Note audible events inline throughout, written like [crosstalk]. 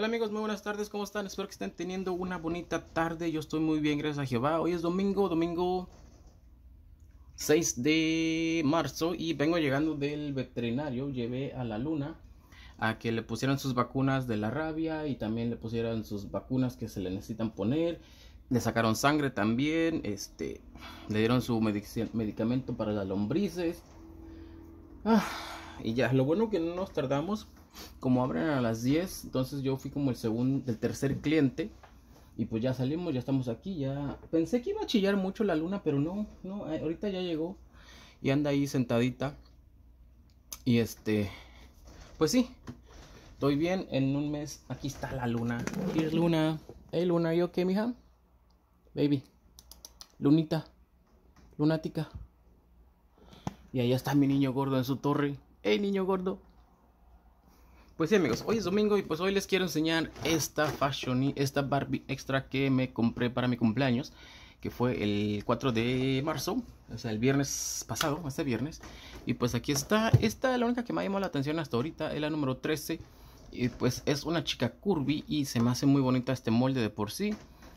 Hola amigos, muy buenas tardes, ¿cómo están? Espero que estén teniendo una bonita tarde, yo estoy muy bien, gracias a Jehová. Hoy es domingo, domingo 6 de marzo y vengo llegando del veterinario, llevé a la luna a que le pusieran sus vacunas de la rabia y también le pusieran sus vacunas que se le necesitan poner, le sacaron sangre también, este, le dieron su medicamento para las lombrices. Ah, y ya, lo bueno que no nos tardamos como abren a las 10, entonces yo fui como el segundo, el tercer cliente. Y pues ya salimos, ya estamos aquí, ya... Pensé que iba a chillar mucho la luna, pero no, no, eh, ahorita ya llegó. Y anda ahí sentadita. Y este... Pues sí, estoy bien, en un mes aquí está la luna. es luna. Hey luna, ¿yo qué, mija? Baby. Lunita. Lunática. Y allá está mi niño gordo en su torre. Hey niño gordo. Pues sí amigos, hoy es domingo y pues hoy les quiero enseñar esta fashion, esta Barbie extra que me compré para mi cumpleaños Que fue el 4 de marzo, o sea el viernes pasado, este viernes Y pues aquí está, esta es la única que me ha llamado la atención hasta ahorita, es la número 13 Y pues es una chica curvy y se me hace muy bonita este molde de por sí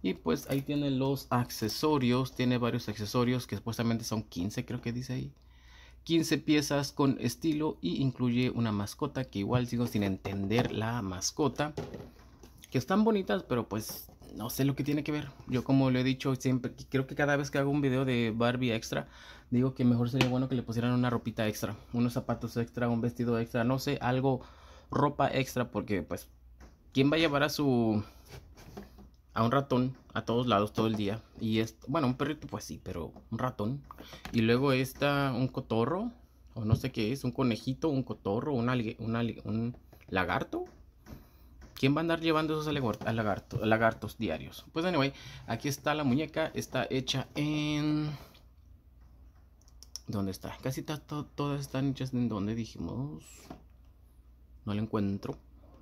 y pues ahí tiene los accesorios, tiene varios accesorios que supuestamente son 15 creo que dice ahí 15 piezas con estilo y incluye una mascota que igual sigo sin entender la mascota. Que están bonitas, pero pues no sé lo que tiene que ver. Yo como le he dicho siempre, creo que cada vez que hago un video de Barbie extra, digo que mejor sería bueno que le pusieran una ropita extra, unos zapatos extra, un vestido extra, no sé, algo ropa extra porque pues quién va a llevar a su a un ratón a todos lados todo el día. Y es, bueno, un perrito pues sí, pero un ratón. Y luego está un cotorro, o no sé qué es, un conejito, un cotorro, un, un, lagarto. ¿Quién va a andar llevando esos lagartos diarios? Pues anyway, aquí está la muñeca, está hecha en... ¿Dónde está? Casi todas están hechas en donde dijimos. No la encuentro.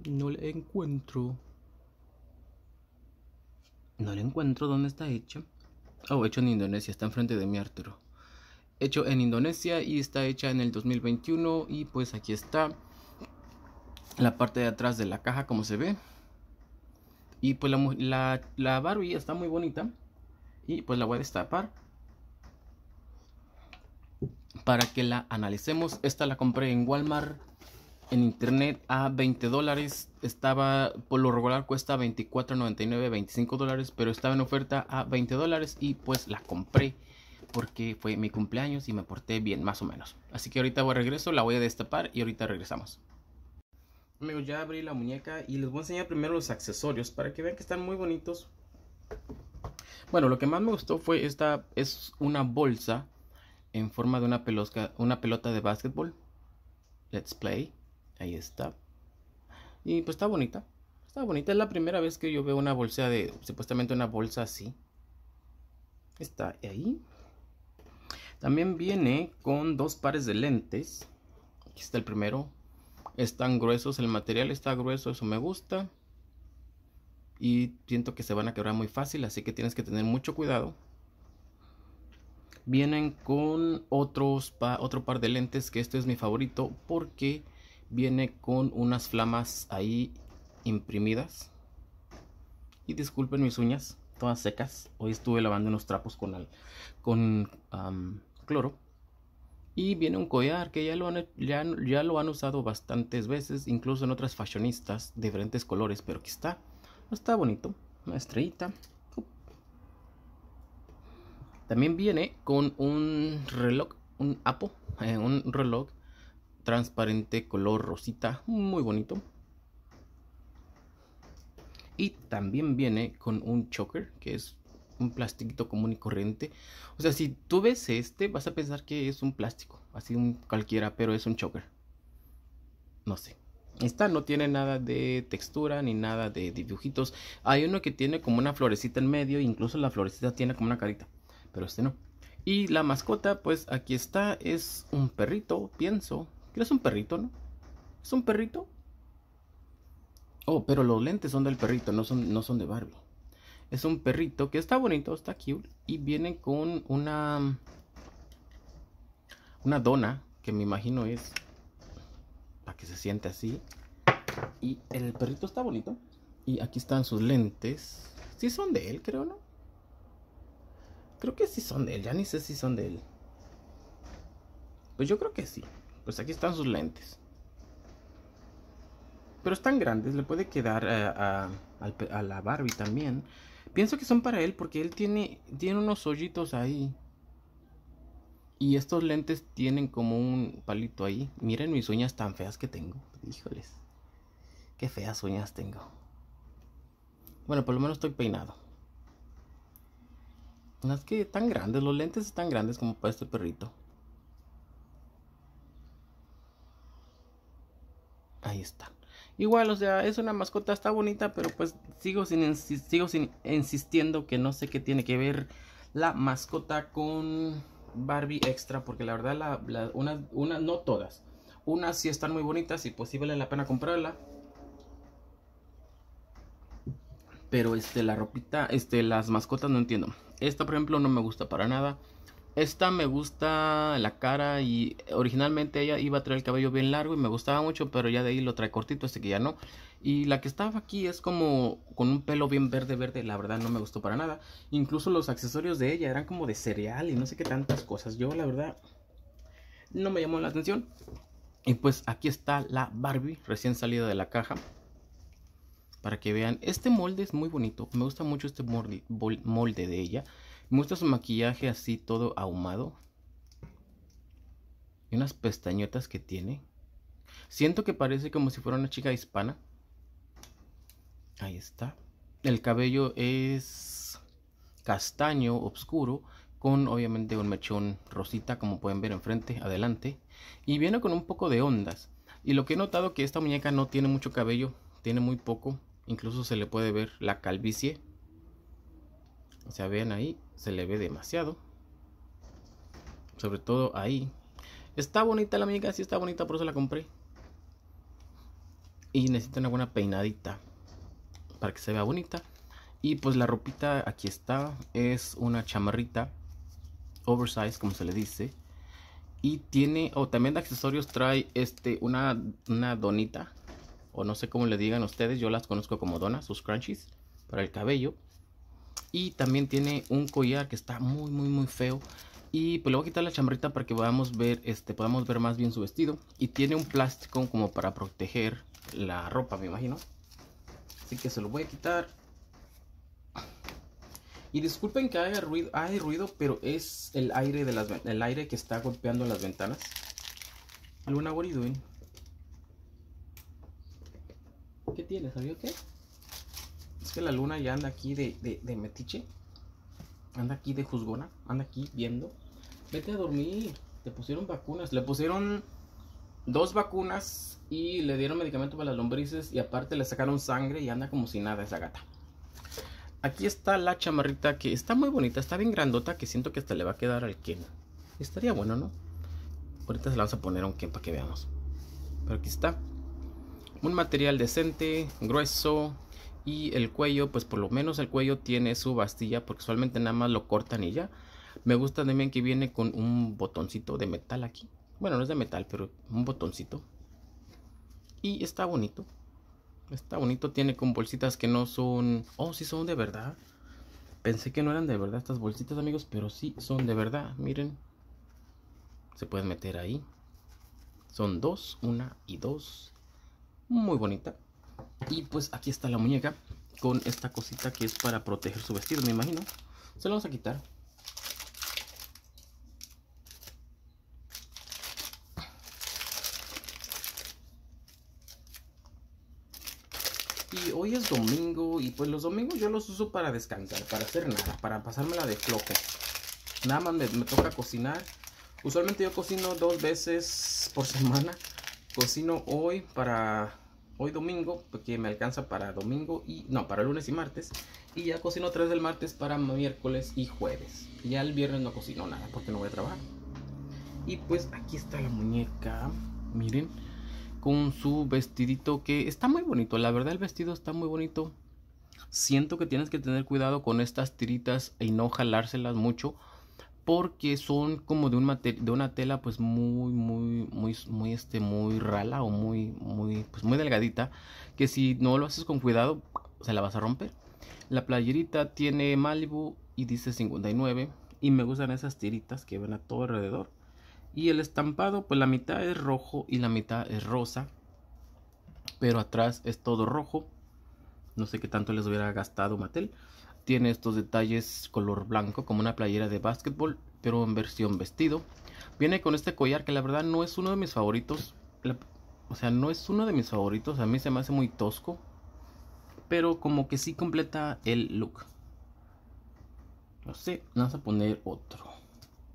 No la encuentro. No le encuentro. ¿Dónde está hecho? Oh, hecho en Indonesia. Está enfrente de mi Arturo. Hecho en Indonesia y está hecha en el 2021. Y pues aquí está la parte de atrás de la caja, como se ve. Y pues la, la, la Barbie está muy bonita. Y pues la voy a destapar para que la analicemos. Esta la compré en Walmart en internet a 20 dólares. Estaba, por lo regular cuesta 24.99, 25 dólares, pero estaba en oferta a 20 dólares y pues la compré porque fue mi cumpleaños y me porté bien, más o menos. Así que ahorita voy a regreso, la voy a destapar y ahorita regresamos. Amigos, ya abrí la muñeca y les voy a enseñar primero los accesorios para que vean que están muy bonitos. Bueno, lo que más me gustó fue esta, es una bolsa en forma de una, pelosca, una pelota de básquetbol. Let's play. Ahí está. Y pues está bonita. Está bonita. Es la primera vez que yo veo una bolsa de. Supuestamente una bolsa así. Está ahí. También viene con dos pares de lentes. Aquí está el primero. Están gruesos. El material está grueso. Eso me gusta. Y siento que se van a quebrar muy fácil. Así que tienes que tener mucho cuidado. Vienen con otros otro par de lentes. Que este es mi favorito. Porque viene con unas flamas ahí imprimidas y disculpen mis uñas todas secas hoy estuve lavando unos trapos con, al, con cloro y viene un collar que ya lo, han, ya, ya lo han usado bastantes veces incluso en otras fashionistas de diferentes colores pero que está está bonito una estrellita también viene con un reloj un apo eh, un reloj transparente color rosita, muy bonito. Y también viene con un choker, que es un plastiquito común y corriente. O sea, si tú ves este, vas a pensar que es un plástico, así un cualquiera, pero es un choker. No sé. Esta no tiene nada de textura ni nada de dibujitos. Hay uno que tiene como una florecita en medio, incluso la florecita tiene como una carita, pero este no. Y la mascota, pues aquí está, es un perrito, pienso, es un perrito, no? ¿Es un perrito? Oh, pero los lentes son del perrito, no son, no son de Barbie. Es un perrito que está bonito, está cute. Y viene con una. Una dona, que me imagino es. Para que se siente así. Y el perrito está bonito. Y aquí están sus lentes. Sí son de él, creo, ¿no? Creo que sí son de él. Ya ni sé si son de él. Pues yo creo que sí pues aquí están sus lentes. Pero están grandes, le puede quedar eh, a, la Barbie también. Pienso que son para él porque él tiene, tiene unos hoyitos ahí. Y estos lentes tienen como un palito ahí. Miren mis uñas tan feas que tengo. Híjoles. Qué feas uñas tengo. Bueno, por lo menos estoy peinado. No es que tan grandes, los lentes están grandes como para este perrito. está. Igual, o sea, es una mascota, está bonita, pero pues sigo sin, sin insistiendo que no sé qué tiene que ver la mascota con Barbie Extra, porque la verdad, unas, no todas, unas sí están muy bonitas y pues sí vale la pena comprarla. Pero este, la ropita, este, las mascotas no entiendo. Esta, por ejemplo, no me gusta para nada. Esta me gusta la cara y originalmente ella iba a traer el cabello bien largo y me gustaba mucho, pero ya de ahí lo trae cortito, así este que ya no. Y la que estaba aquí es como con un pelo bien verde, verde, la verdad no me gustó para nada. Incluso los accesorios de ella eran como de cereal y no sé qué tantas cosas. Yo la verdad no me llamó la atención. Y pues aquí está la Barbie recién salida de la caja. Para que vean, este molde es muy bonito, me gusta mucho este molde, molde de ella. Muestra su maquillaje así todo ahumado. Y unas pestañotas que tiene. Siento que parece como si fuera una chica hispana. Ahí está. El cabello es castaño oscuro con obviamente un mechón rosita como pueden ver enfrente, adelante. Y viene con un poco de ondas. Y lo que he notado que esta muñeca no tiene mucho cabello, tiene muy poco. Incluso se le puede ver la calvicie o sea, vean ahí, se le ve demasiado. Sobre todo ahí. Está bonita la amiga, sí está bonita, por eso la compré. Y necesita una buena peinadita. Para que se vea bonita. Y pues la ropita aquí está. Es una chamarrita. Oversize, como se le dice. Y tiene, o también de accesorios trae este, una, una donita. O no sé cómo le digan ustedes. Yo las conozco como donas, sus crunchies. Para el cabello. Y también tiene un collar que está muy, muy, muy feo. Y pues le voy a quitar la chambrita para que podamos ver, este, podamos ver más bien su vestido. Y tiene un plástico como para proteger la ropa, me imagino. Así que se lo voy a quitar. Y disculpen que haya ruido, hay ruido, pero es el aire, de las, el aire que está golpeando las ventanas. Luna, what ¿eh qué? la luna ya anda aquí de, metiche. Anda aquí de juzgona. Anda aquí viendo. Vete a dormir. Te pusieron vacunas. Le pusieron dos vacunas y le dieron medicamento para las lombrices y aparte le sacaron sangre y anda como si nada esa gata. Aquí está la chamarrita que está muy bonita, está bien grandota que siento que hasta le va a quedar al Ken. Estaría bueno, ¿no? Ahorita se la vamos a poner a un Ken para que veamos. Pero aquí está. Un material decente, grueso, y el cuello, pues por lo menos el cuello tiene su bastilla porque usualmente nada más lo cortan y ya. Me gusta también que viene con un botoncito de metal aquí. Bueno, no es de metal, pero un botoncito. Y está bonito. Está bonito, tiene con bolsitas que no son... Oh, sí son de verdad. Pensé que no eran de verdad estas bolsitas, amigos, pero sí son de verdad. Miren. Se pueden meter ahí. Son dos, una y dos. Muy bonita. Y pues aquí está la muñeca con esta cosita que es para proteger su vestido, me imagino. Se lo vamos a quitar. Y hoy es domingo y pues los domingos yo los uso para descansar, para hacer nada, para pasármela de flojo. Nada más me, me toca cocinar. Usualmente yo cocino dos veces por semana. Cocino hoy para hoy domingo, porque me alcanza para domingo y no, para lunes y martes. Y ya cocino tres del martes para miércoles y jueves. Ya el viernes no cocino nada porque no voy a trabajar. Y pues aquí está la muñeca, miren, con su vestidito que está muy bonito. La verdad el vestido está muy bonito. Siento que tienes que tener cuidado con estas tiritas y no jalárselas mucho porque son como de, un de una tela pues muy muy muy muy este muy rala o muy muy pues, muy delgadita que si no lo haces con cuidado se la vas a romper la playerita tiene Malibu y dice 59 y me gustan esas tiritas que van a todo alrededor y el estampado pues la mitad es rojo y la mitad es rosa pero atrás es todo rojo no sé qué tanto les hubiera gastado Mattel tiene estos detalles color blanco como una playera de básquetbol pero en versión vestido viene con este collar que la verdad no es uno de mis favoritos o sea no es uno de mis favoritos a mí se me hace muy tosco pero como que sí completa el look no sé vamos a poner otro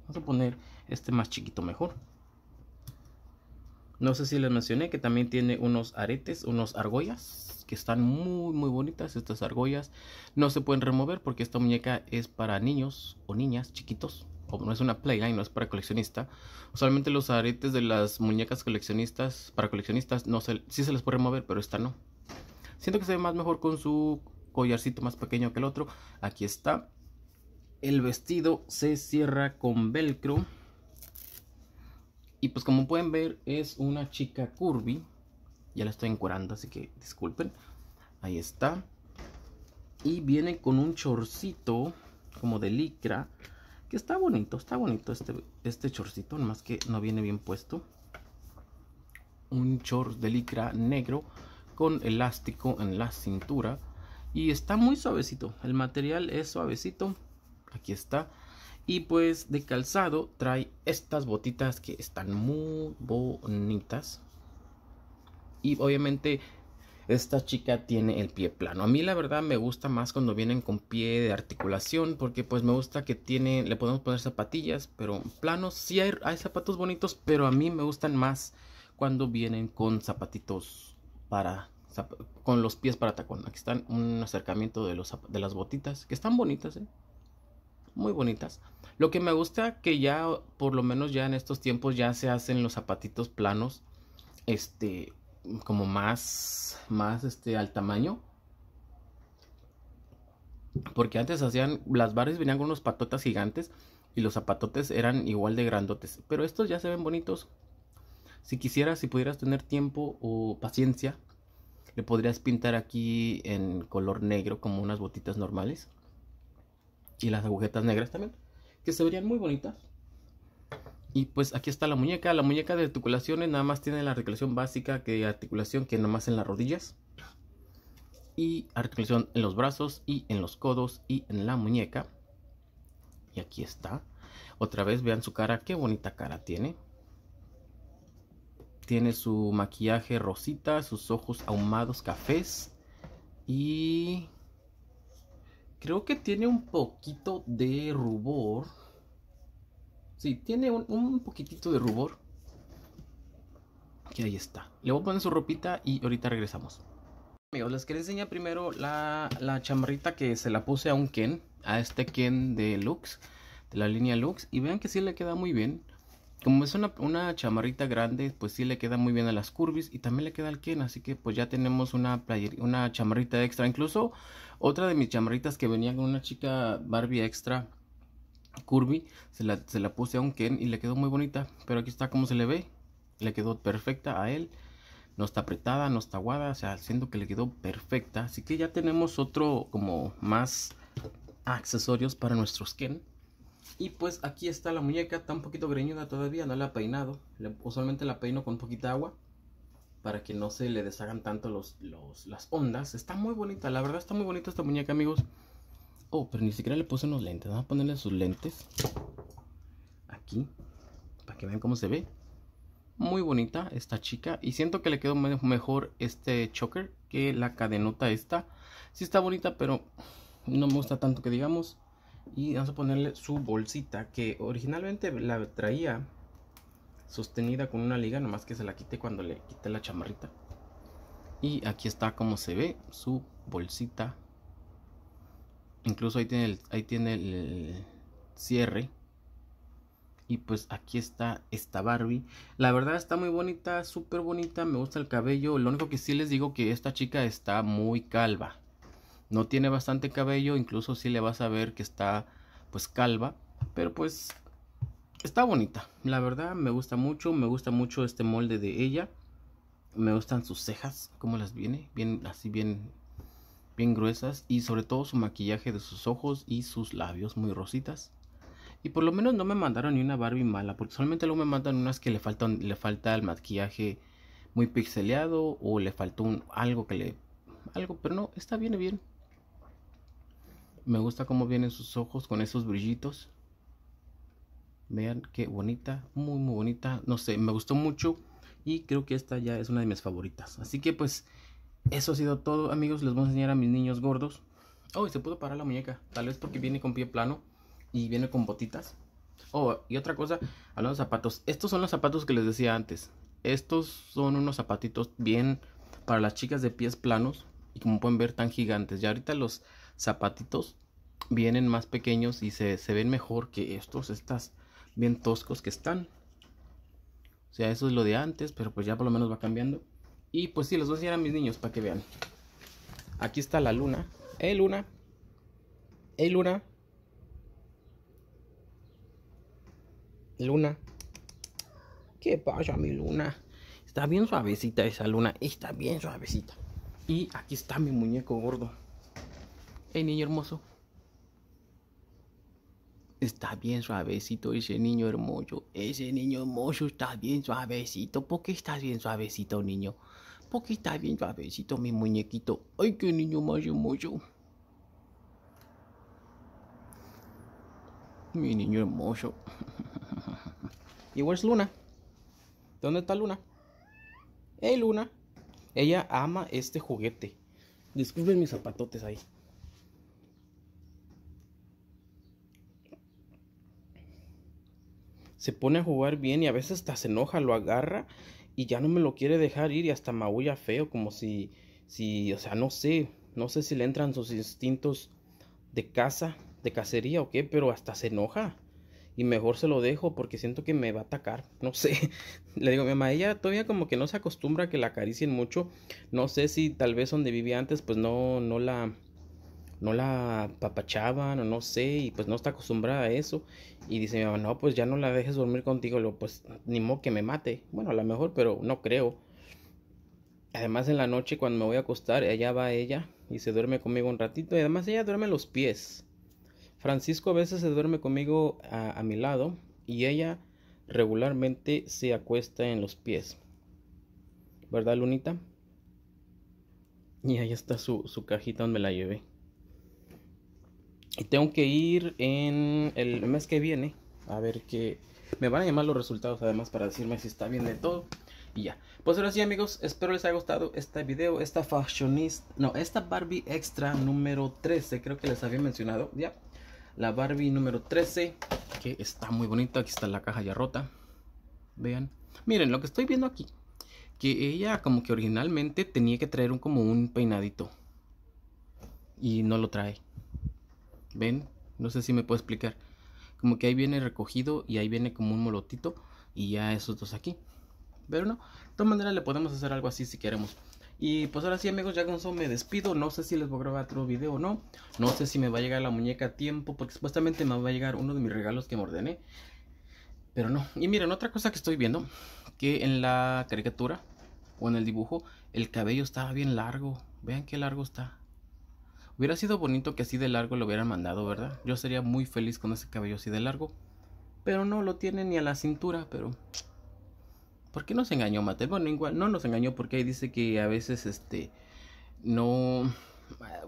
vamos a poner este más chiquito mejor no sé si les mencioné que también tiene unos aretes, unos argollas, que están muy, muy bonitas estas argollas. No se pueden remover porque esta muñeca es para niños o niñas chiquitos. O no es una y no es para coleccionista. Usualmente los aretes de las muñecas coleccionistas, para coleccionistas, no se, sí se les puede remover, pero esta no. Siento que se ve más mejor con su collarcito más pequeño que el otro. Aquí está. El vestido se cierra con velcro. Y pues como pueden ver es una chica curvy. Ya la estoy encuadrando, así que disculpen. Ahí está. Y viene con un chorcito como de licra. Que está bonito, está bonito este, este chorcito, más que no viene bien puesto. Un chor de licra negro con elástico en la cintura. Y está muy suavecito. El material es suavecito. Aquí está. Y pues de calzado trae estas botitas que están muy bonitas. Y obviamente esta chica tiene el pie plano. A mí la verdad me gusta más cuando vienen con pie de articulación porque pues me gusta que tiene, le podemos poner zapatillas, pero planos sí hay, zapatos bonitos, pero a mí me gustan más cuando vienen con zapatitos para con los pies para tacón. Aquí están un acercamiento de, los, de las botitas que están bonitas, ¿eh? muy bonitas. Lo que me gusta que ya, por lo menos ya en estos tiempos, ya se hacen los zapatitos planos, este, como más, más, este, al tamaño. Porque antes hacían, las bares venían con unos patotas gigantes y los zapatotes eran igual de grandotes. Pero estos ya se ven bonitos. Si quisieras, si pudieras tener tiempo o paciencia, le podrías pintar aquí en color negro como unas botitas normales y las agujetas negras también, que se verían muy bonitas. Y pues aquí está la muñeca, la muñeca de articulaciones nada más tiene la articulación básica que articulación que nada más en las rodillas. Y articulación en los brazos y en los codos y en la muñeca. Y aquí está. Otra vez vean su cara, qué bonita cara tiene. Tiene su maquillaje rosita, sus ojos ahumados cafés y Creo que tiene un poquito de rubor. Sí, tiene un, un poquitito de rubor. Que ahí está. Le voy a poner su ropita y ahorita regresamos. Amigos, les quería enseñar primero la, la chamarrita que se la puse a un Ken. A este Ken de Lux. De la línea Lux. Y vean que sí le queda muy bien. Como es una, una, chamarrita grande, pues sí le queda muy bien a las curvis y también le queda al Ken, así que pues ya tenemos una, player, una chamarrita extra. Incluso otra de mis chamarritas que venía con una chica Barbie extra curvy, se la, se puse a un Ken y le quedó muy bonita. Pero aquí está como se le ve. Le quedó perfecta a él. No está apretada, no está aguada, o sea, siento que le quedó perfecta. Así que ya tenemos otro como más accesorios para nuestros Ken. Y pues aquí está la muñeca, está un poquito greñuda todavía, no la he peinado. Usualmente la peino con poquita agua para que no se le deshagan tanto los, las ondas. Está muy bonita, la verdad está muy bonita esta muñeca, amigos. Oh, pero ni siquiera le puse unos lentes. Vamos a ponerle sus lentes. Aquí. Para que vean cómo se ve. Muy bonita esta chica. Y siento que le quedó mejor este choker que la cadenota esta. Sí está bonita, pero no me gusta tanto que digamos. Y vamos a ponerle su bolsita que originalmente la traía sostenida con una liga, nomás que se la quite cuando le quite la chamarrita. Y aquí está como se ve su bolsita. Incluso ahí tiene el, ahí tiene el cierre. Y pues aquí está esta Barbie. La verdad está muy bonita, súper bonita. Me gusta el cabello. Lo único que sí les digo que esta chica está muy calva. No tiene bastante cabello. Incluso sí le vas a ver que está pues calva. Pero pues está bonita, la verdad me gusta mucho, me gusta mucho este molde de ella. Me gustan sus cejas, Como las viene, bien así bien bien gruesas y sobre todo su maquillaje de sus ojos y sus labios muy rositas. Y por lo menos no me mandaron ni una Barbie mala, porque solamente luego me mandan unas que le faltan le falta el maquillaje muy pixeleado o le faltó un, algo que le algo, pero no, está bien, bien. Me gusta cómo vienen sus ojos con esos brillitos. Vean qué bonita, muy muy bonita. No sé, me gustó mucho y creo que esta ya es una de mis favoritas. Así que pues eso ha sido todo amigos. Les voy a enseñar a mis niños gordos. Oh, y se pudo parar la muñeca. Tal vez porque viene con pie plano y viene con botitas. Oh, y otra cosa, hablando de zapatos. Estos son los zapatos que les decía antes. Estos son unos zapatitos bien para las chicas de pies planos. Y como pueden ver, tan gigantes. Ya ahorita los zapatitos vienen más pequeños y se, se ven mejor que estos. Estas bien toscos que están. O sea, eso es lo de antes, pero pues ya por lo menos va cambiando. Y pues sí, los voy a enseñar a mis niños para que vean. Aquí está la luna. ¡Eh, luna! ¡Eh, luna! Luna. ¿Qué pasa, mi luna? Está bien suavecita esa luna. Está bien suavecita. Y aquí está mi muñeco gordo. ¡Eh, niño hermoso! está bien suavecito ese niño hermoso. Ese niño hermoso está bien suavecito. ¿Por qué estás bien suavecito, niño? porque está bien suavecito, mi muñequito? ¡Ay, qué niño más hermoso! Mi niño hermoso. ¿Y [laughs] es Luna? ¿Dónde está Luna? ¡Hey, Luna! Ella ama este juguete. Disculpen mis zapatotes ahí. se pone a jugar bien y a veces hasta se enoja, lo agarra y ya no me lo quiere dejar ir y hasta maulla feo, como si, si, o sea, no sé, no sé si le entran sus instintos de caza, de cacería o qué, pero hasta se enoja. Y mejor se lo dejo porque siento que me va a atacar. [laughs] No sé. Le digo mi mamá, ella todavía como que no se acostumbra a que la acaricien mucho. No sé si tal vez donde vivía antes, pues no, no la, no la papachaban o no sé, y pues no está acostumbrada a eso. Y dice no, pues ya no la dejes dormir contigo, lo pues ni modo que me mate. Bueno, a lo mejor, pero no creo. Además en la noche cuando me voy a acostar, allá va ella y se duerme conmigo un ratito. Y además ella duerme los pies. Francisco a veces se duerme conmigo a, mi lado y ella regularmente se acuesta en los pies. ¿Verdad, Lunita? Y ahí está su, su cajita donde la llevé. Y tengo que ir en el mes que viene a ver qué. Me van a llamar los resultados además para decirme si está bien de todo. Y ya. Pues ahora sí amigos, espero les haya gustado este video, esta fashionista, no, esta Barbie extra número 13, creo que les había mencionado, ya. La Barbie número 13, que está muy bonita, aquí está la caja ya rota. Vean, miren lo que estoy viendo aquí, que ella como que originalmente tenía que traer un, como un peinadito y no lo trae. ¿Ven? No sé si me puedo explicar. Como que ahí viene recogido y ahí viene como un molotito y ya esos dos aquí. Pero no, de todas maneras le podemos hacer algo así si queremos. Y pues ahora sí amigos, ya con eso me despido. No sé si les voy a grabar otro video o no. No sé si me va a llegar la muñeca a tiempo porque supuestamente me va a llegar uno de mis regalos que me ordené. Pero no. Y miren, otra cosa que estoy viendo, que en la caricatura o en el dibujo, el cabello estaba bien largo. Vean qué largo está. Hubiera sido bonito que así de largo lo hubieran mandado, ¿verdad? Yo sería muy feliz con ese cabello así de largo. Pero no lo tiene ni a la cintura, pero... ¿Por qué nos engañó Mattel? Bueno, igual no nos engañó porque ahí dice que a veces este... No...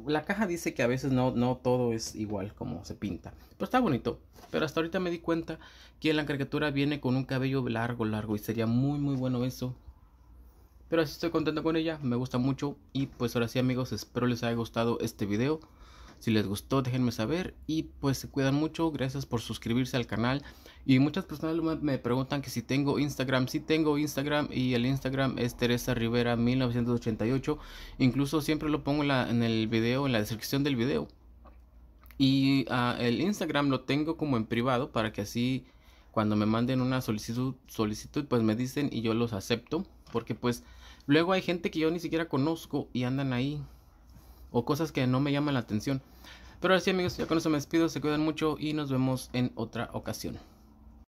La caja dice que a veces no, no todo es igual como se pinta. Pero está bonito. Pero hasta ahorita me di cuenta que la caricatura viene con un cabello largo, largo. Y sería muy, muy bueno eso. Pero así estoy contento con ella, me gusta mucho. Y pues ahora sí amigos, espero les haya gustado este video. Si les gustó, déjenme saber. Y pues se cuidan mucho. Gracias por suscribirse al canal. Y muchas personas me preguntan que si tengo Instagram. Sí tengo Instagram. Y el Instagram es Teresa Rivera 1988. Incluso siempre lo pongo en, el video, en la descripción del video. Y ah, el Instagram lo tengo como en privado para que así cuando me manden una solicitud, solicitud pues me dicen y yo los acepto. Porque pues Luego hay gente que yo ni siquiera conozco y andan ahí. O cosas que no me llaman la atención. Pero así amigos, ya con eso me despido, se cuidan mucho y nos vemos en otra ocasión.